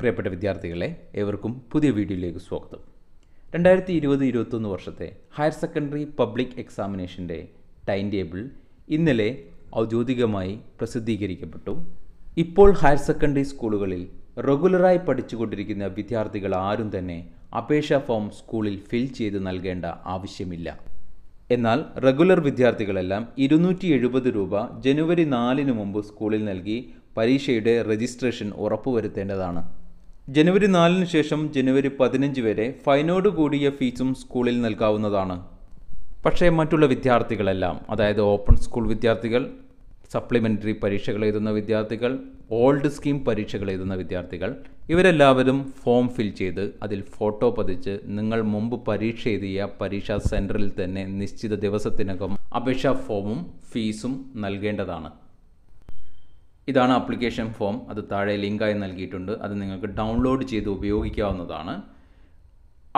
പ്രിയപ്പെട്ട വിദ്യാർത്ഥികളെ ഏവർക്കും പുതിയ വീഡിയോയിലേക്ക് സ്വാഗതം രണ്ടായിരത്തി ഇരുപത് ഇരുപത്തൊന്ന് വർഷത്തെ ഹയർ സെക്കൻഡറി പബ്ലിക് എക്സാമിനേഷൻ്റെ ടൈം ടേബിൾ ഇന്നലെ ഔദ്യോഗികമായി പ്രസിദ്ധീകരിക്കപ്പെട്ടു ഇപ്പോൾ ഹയർ സെക്കൻഡറി സ്കൂളുകളിൽ റെഗുലറായി പഠിച്ചുകൊണ്ടിരിക്കുന്ന വിദ്യാർത്ഥികൾ ആരും തന്നെ അപേക്ഷാ ഫോം സ്കൂളിൽ ഫിൽ ചെയ്ത് നൽകേണ്ട ആവശ്യമില്ല എന്നാൽ റെഗുലർ വിദ്യാർത്ഥികളെല്ലാം ഇരുന്നൂറ്റി എഴുപത് രൂപ ജനുവരി നാലിന് മുമ്പ് സ്കൂളിൽ നൽകി പരീക്ഷയുടെ രജിസ്ട്രേഷൻ ഉറപ്പുവരുത്തേണ്ടതാണ് ജനുവരി നാലിന് ശേഷം ജനുവരി പതിനഞ്ച് വരെ ഫൈനോട് കൂടിയ ഫീസും സ്കൂളിൽ നൽകാവുന്നതാണ് പക്ഷേ മറ്റുള്ള വിദ്യാർത്ഥികളെല്ലാം അതായത് ഓപ്പൺ സ്കൂൾ വിദ്യാർത്ഥികൾ സപ്ലിമെൻ്ററി പരീക്ഷകൾ എഴുതുന്ന വിദ്യാർത്ഥികൾ ഓൾഡ് സ്കീം പരീക്ഷകൾ എഴുതുന്ന വിദ്യാർത്ഥികൾ ഇവരെല്ലാവരും ഫോം ഫിൽ ചെയ്ത് അതിൽ ഫോട്ടോ പതിച്ച് നിങ്ങൾ മുമ്പ് പരീക്ഷ എഴുതിയ പരീക്ഷാ സെൻറ്ററിൽ തന്നെ നിശ്ചിത ദിവസത്തിനകം അപേക്ഷാ ഫോമും ഫീസും നൽകേണ്ടതാണ് ഇതാണ് ആപ്ലിക്കേഷൻ ഫോം അത് താഴെ ലിങ്കായി നൽകിയിട്ടുണ്ട് അത് നിങ്ങൾക്ക് ഡൗൺലോഡ് ചെയ്ത് ഉപയോഗിക്കാവുന്നതാണ്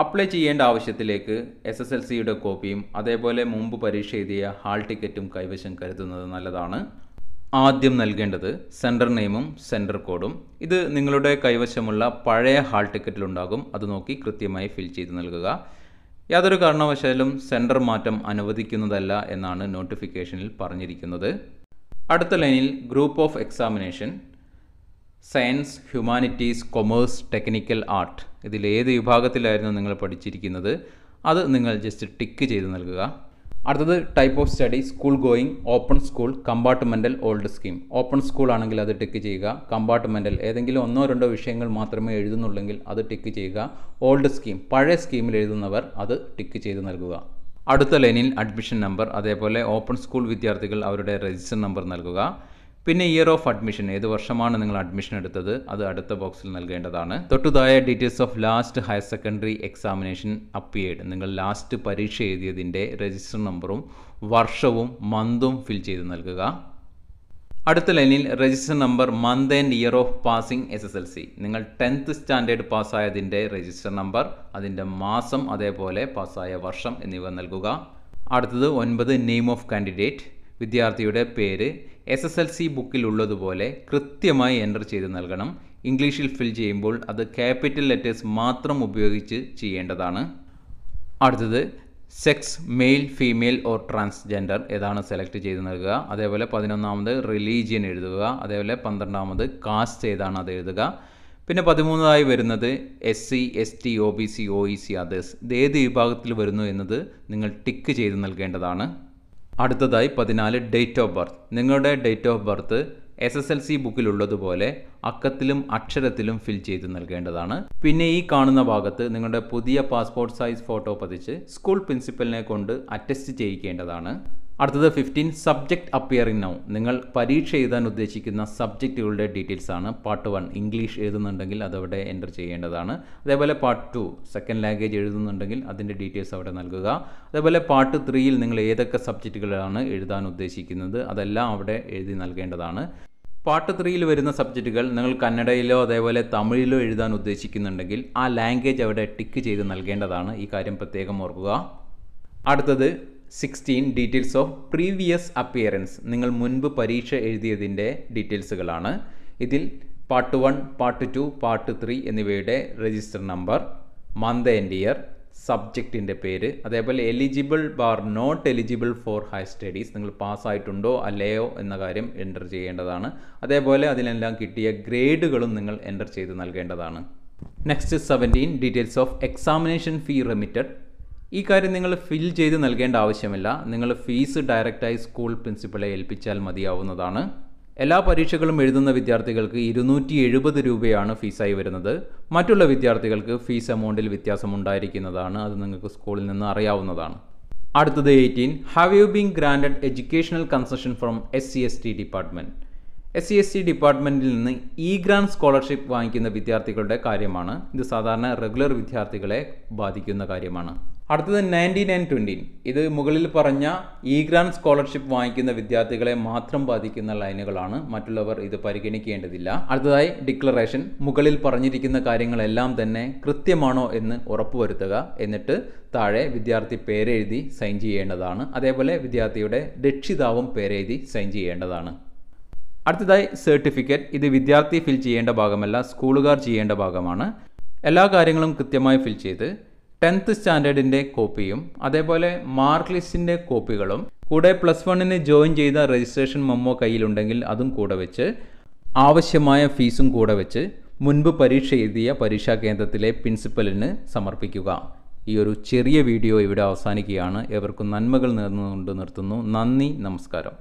അപ്ലൈ ചെയ്യേണ്ട ആവശ്യത്തിലേക്ക് എസ് എസ് എൽ സിയുടെ കോപ്പിയും അതേപോലെ മുമ്പ് പരീക്ഷ എഴുതിയ ഹാൾ ടിക്കറ്റും കൈവശം കരുതുന്നത് നല്ലതാണ് ആദ്യം നൽകേണ്ടത് സെൻറ്റർ നെയിമും സെൻറ്റർ കോഡും ഇത് നിങ്ങളുടെ കൈവശമുള്ള പഴയ ഹാൾ ടിക്കറ്റിലുണ്ടാകും അത് നോക്കി കൃത്യമായി ഫിൽ ചെയ്ത് നൽകുക യാതൊരു കാരണവശാലും സെൻറ്റർ മാറ്റം അനുവദിക്കുന്നതല്ല എന്നാണ് നോട്ടിഫിക്കേഷനിൽ പറഞ്ഞിരിക്കുന്നത് അടുത്ത ലൈനിൽ group of examination science humanities commerce technical art ഇതിൽ ഏത് വിഭാഗത്തിലായിരുന്നു നിങ്ങൾ പഠിച്ചിരിക്കുന്നത് അത് നിങ്ങൾ ജസ്റ്റ് ടിക്ക് ചെയ്ത് നൽകുക അടുത്തത് type of study school going open school compartmental old scheme open school ആണെങ്കിൽ അത് ടിക്ക് ചെയ്യുക കമ്പാർട്ട്മെൻ്റൽ ഏതെങ്കിലും ഒന്നോ രണ്ടോ വിഷയങ്ങൾ മാത്രമേ എഴുതുന്നുള്ളെങ്കിൽ അത് ടിക്ക് ചെയ്യുക ഓൾഡ് സ്കീം പഴയ സ്കീമിൽ എഴുതുന്നവർ അത് ടിക്ക് ചെയ്ത് നൽകുക അടുത്ത ലൈനിൽ അഡ്മിഷൻ നമ്പർ അതേപോലെ ഓപ്പൺ സ്കൂൾ വിദ്യാർത്ഥികൾ അവരുടെ രജിസ്റ്റർ നമ്പർ നൽകുക പിന്നെ ഇയർ ഓഫ് അഡ്മിഷൻ ഏത് വർഷമാണ് നിങ്ങൾ അഡ്മിഷൻ എടുത്തത് അത് അടുത്ത ബോക്സിൽ നൽകേണ്ടതാണ് തൊട്ടുതായ details of last higher secondary examination appeared നിങ്ങൾ ലാസ്റ്റ് പരീക്ഷ എഴുതിയതിൻ്റെ രജിസ്റ്റർ നമ്പറും വർഷവും മന്തും ഫിൽ ചെയ്ത് നൽകുക അടുത്ത ലൈനിൽ register number month and year of passing S S L C നിങ്ങൾ ടെൻത്ത് സ്റ്റാൻഡേർഡ് പാസ്സായതിൻ്റെ രജിസ്റ്റർ നമ്പർ അതിൻ്റെ മാസം അതേപോലെ പാസ്സായ വർഷം എന്നിവ നൽകുക അടുത്തത് ഒൻപത് നെയിം ഓഫ് കാൻഡിഡേറ്റ് വിദ്യാർത്ഥിയുടെ പേര് എസ് എസ് എൽ സി ബുക്കിലുള്ളതുപോലെ കൃത്യമായി എൻ്റർ ചെയ്ത് നൽകണം ഇംഗ്ലീഷിൽ ഫിൽ ചെയ്യുമ്പോൾ അത് ക്യാപിറ്റൽ ലെറ്റേഴ്സ് മാത്രം ഉപയോഗിച്ച് ചെയ്യേണ്ടതാണ് അടുത്തത് sex male female or transgender ഏതാണ് സെലക്ട് ചെയ്ത് നൽകുക അതേപോലെ പതിനൊന്നാമത് റിലീജിയൻ എഴുതുക അതേപോലെ പന്ത്രണ്ടാമത് കാസ്റ്റ് ഏതാണ് അത് എഴുതുക പിന്നെ പതിമൂന്നതായി വരുന്നത് S C S T O B C O E C others ഇത് ഏത് വിഭാഗത്തിൽ വരുന്നു എന്നത് നിങ്ങൾ ടിക്ക് ചെയ്ത് നൽകേണ്ടതാണ് അടുത്തതായി പതിനാല് ഡേറ്റ് ഓഫ് ബർത്ത് നിങ്ങളുടെ date of birth S S L C ബുക്കിലുള്ളതുപോലെ അക്കത്തിലും അക്ഷരത്തിലും ഫിൽ ചെയ്ത് നൽകേണ്ടതാണ് പിന്നെ ഈ കാണുന്ന ഭാഗത്ത് നിങ്ങളുടെ പുതിയ പാസ്പോർട്ട് സൈസ് ഫോട്ടോ പതിച്ച് സ്കൂൾ പ്രിൻസിപ്പലിനെ കൊണ്ട് അറ്റസ്റ്റ് ചെയ്യിക്കേണ്ടതാണ് അടുത്തത് ഫിഫ്റ്റീൻ സബ്ജക്റ്റ് അപ്പിയറിംഗ് നൗ നിങ്ങൾ പരീക്ഷ എഴുതാൻ ഉദ്ദേശിക്കുന്ന സബ്ജക്റ്റുകളുടെ ഡീറ്റെയിൽസ് ആണ് പാർട്ട് വൺ ഇംഗ്ലീഷ് എഴുതുന്നുണ്ടെങ്കിൽ അതവിടെ എൻ്റർ ചെയ്യേണ്ടതാണ് അതേപോലെ പാർട്ട് ടു സെക്കൻഡ് ലാംഗ്വേജ് എഴുതുന്നുണ്ടെങ്കിൽ അതിൻ്റെ ഡീറ്റെയിൽസ് അവിടെ നൽകുക അതേപോലെ പാർട്ട് ത്രീയിൽ നിങ്ങൾ ഏതൊക്കെ സബ്ജക്റ്റുകളാണ് എഴുതാൻ ഉദ്ദേശിക്കുന്നത് അതെല്ലാം അവിടെ എഴുതി നൽകേണ്ടതാണ് പാർട്ട് ത്രീയിൽ വരുന്ന സബ്ജക്റ്റുകൾ നിങ്ങൾ കന്നഡയിലോ അതേപോലെ തമിഴിലോ എഴുതാൻ ഉദ്ദേശിക്കുന്നുണ്ടെങ്കിൽ ആ ലാംഗ്വേജ് അവിടെ ടിക്ക് ചെയ്ത് നൽകേണ്ടതാണ് ഈ കാര്യം പ്രത്യേകം ഓർക്കുക അടുത്തത് sixteen details of previous appearance നിങ്ങൾ മുൻപ് പരീക്ഷ എഴുതിയതിൻ്റെ ഡീറ്റെയിൽസുകളാണ് ഇതിൽ part one part two part three എന്നിവയുടെ register number month and year സബ്ജക്റ്റിൻ്റെ പേര് അതേപോലെ eligible bar not eligible for higher studies നിങ്ങൾ പാസ്സായിട്ടുണ്ടോ അല്ലയോ എന്ന കാര്യം എൻ്റർ ചെയ്യേണ്ടതാണ് അതേപോലെ അതിലെല്ലാം കിട്ടിയ ഗ്രേഡുകളും നിങ്ങൾ എൻ്റർ ചെയ്ത് നൽകേണ്ടതാണ് next seventeen details of examination fee remitted ഈ കാര്യം നിങ്ങൾ ഫിൽ ചെയ്ത് നൽകേണ്ട ആവശ്യമില്ല നിങ്ങൾ ഫീസ് ഡയറക്റ്റായി സ്കൂൾ പ്രിൻസിപ്പളെ ഏൽപ്പിച്ചാൽ മതിയാവുന്നതാണ് എല്ലാ പരീക്ഷകളും എഴുതുന്ന വിദ്യാർത്ഥികൾക്ക് ഇരുന്നൂറ്റി എഴുപത് രൂപയാണ് ഫീസായി വരുന്നത് മറ്റുള്ള വിദ്യാർത്ഥികൾക്ക് ഫീസ് എമൗണ്ടിൽ വ്യത്യാസമുണ്ടായിരിക്കുന്നതാണ് അത് നിങ്ങൾക്ക് സ്കൂളിൽ നിന്ന് അറിയാവുന്നതാണ് അടുത്തത് eighteen have you been granted educational concession from S C S T department S C S T ഡിപ്പാർട്ട്മെൻറ്റിൽ നിന്ന് ഇ ഗ്രാൻഡ് സ്കോളർഷിപ്പ് വാങ്ങിക്കുന്ന വിദ്യാർത്ഥികളുടെ കാര്യമാണ് ഇത് സാധാരണ റെഗുലർ വിദ്യാർത്ഥികളെ ബാധിക്കുന്ന കാര്യമാണ് അടുത്തത് നയൻറ്റീൻ ആൻഡ് ട്വൻറ്റീൻ ഇത് മുകളിൽ പറഞ്ഞ ഇ ഗ്രാൻഡ് സ്കോളർഷിപ്പ് വാങ്ങിക്കുന്ന വിദ്യാർത്ഥികളെ മാത്രം ബാധിക്കുന്ന ലൈനുകളാണ് മറ്റുള്ളവർ ഇത് പരിഗണിക്കേണ്ടതില്ല അടുത്തതായി ഡിക്ലറേഷൻ മുകളിൽ പറഞ്ഞിരിക്കുന്ന കാര്യങ്ങളെല്ലാം തന്നെ കൃത്യമാണോ എന്ന് ഉറപ്പുവരുത്തുക എന്നിട്ട് താഴെ വിദ്യാർത്ഥി പേരെഴുതി സൈൻ ചെയ്യേണ്ടതാണ് അതേപോലെ വിദ്യാർത്ഥിയുടെ രക്ഷിതാവും പേരെഴുതി സൈൻ ചെയ്യേണ്ടതാണ് അടുത്തതായി സർട്ടിഫിക്കറ്റ് ഇത് വിദ്യാർത്ഥി ഫിൽ ചെയ്യേണ്ട ഭാഗമല്ല സ്കൂളുകാർ ചെയ്യേണ്ട ഭാഗമാണ് എല്ലാ കാര്യങ്ങളും കൃത്യമായി ഫിൽ ചെയ്ത് ടെൻത്ത് സ്റ്റാൻഡേർഡിൻ്റെ കോപ്പിയും അതേപോലെ മാർക്ക് ലിസ്റ്റിൻ്റെ കോപ്പികളും കൂടെ പ്ലസ് വണ്ണിന് ജോയിൻ ചെയ്ത രജിസ്ട്രേഷൻ മെമ്മോ കയ്യിലുണ്ടെങ്കിൽ അതും കൂടെ വെച്ച് ആവശ്യമായ ഫീസും കൂടെ വെച്ച് മുൻപ് പരീക്ഷ എഴുതിയ പരീക്ഷാ കേന്ദ്രത്തിലെ പ്രിൻസിപ്പലിന് സമർപ്പിക്കുക ഈ ഒരു ചെറിയ വീഡിയോ ഇവിടെ അവസാനിക്കുകയാണ് എവർക്കും നന്മകൾ നേർന്നുകൊണ്ട് നിർത്തുന്നു നന്ദി നമസ്കാരം